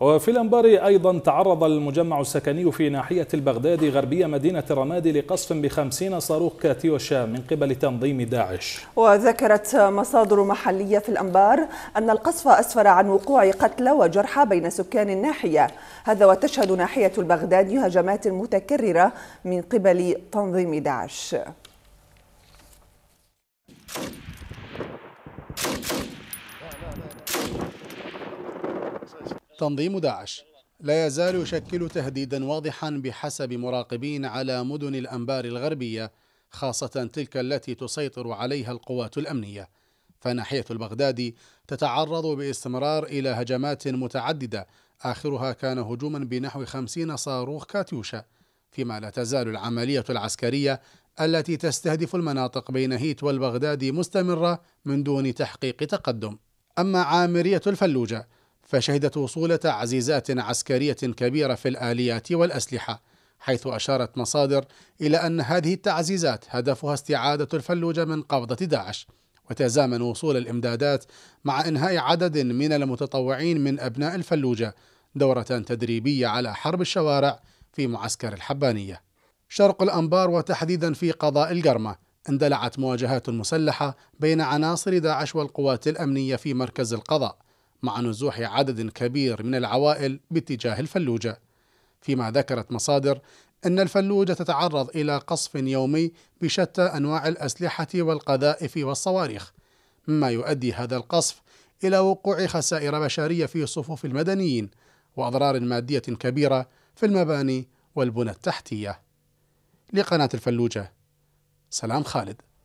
وفي الأنبار أيضا تعرض المجمع السكني في ناحية البغداد غربية مدينة الرمادي لقصف بخمسين صاروخ كاتيوشا من قبل تنظيم داعش وذكرت مصادر محلية في الأنبار أن القصف أسفر عن وقوع قتلى وجرحى بين سكان الناحية هذا وتشهد ناحية البغداد هجمات متكررة من قبل تنظيم داعش تنظيم داعش لا يزال يشكل تهديدا واضحا بحسب مراقبين على مدن الأنبار الغربية خاصة تلك التي تسيطر عليها القوات الأمنية فناحية البغدادي تتعرض باستمرار إلى هجمات متعددة آخرها كان هجوما بنحو خمسين صاروخ كاتيوشا فيما لا تزال العملية العسكرية التي تستهدف المناطق بين هيت والبغدادي مستمرة من دون تحقيق تقدم أما عامرية الفلوجة فشهدت وصولة عزيزات عسكرية كبيرة في الآليات والأسلحة حيث أشارت مصادر إلى أن هذه التعزيزات هدفها استعادة الفلوجة من قبضة داعش وتزامن وصول الإمدادات مع إنهاء عدد من المتطوعين من أبناء الفلوجة دورة تدريبية على حرب الشوارع في معسكر الحبانية شرق الأنبار وتحديدا في قضاء القرمة اندلعت مواجهات مسلحة بين عناصر داعش والقوات الأمنية في مركز القضاء مع نزوح عدد كبير من العوائل باتجاه الفلوجة فيما ذكرت مصادر أن الفلوجة تتعرض إلى قصف يومي بشتى أنواع الأسلحة والقذائف والصواريخ مما يؤدي هذا القصف إلى وقوع خسائر بشرية في صفوف المدنيين وأضرار مادية كبيرة في المباني والبنى التحتية لقناة الفلوجة سلام خالد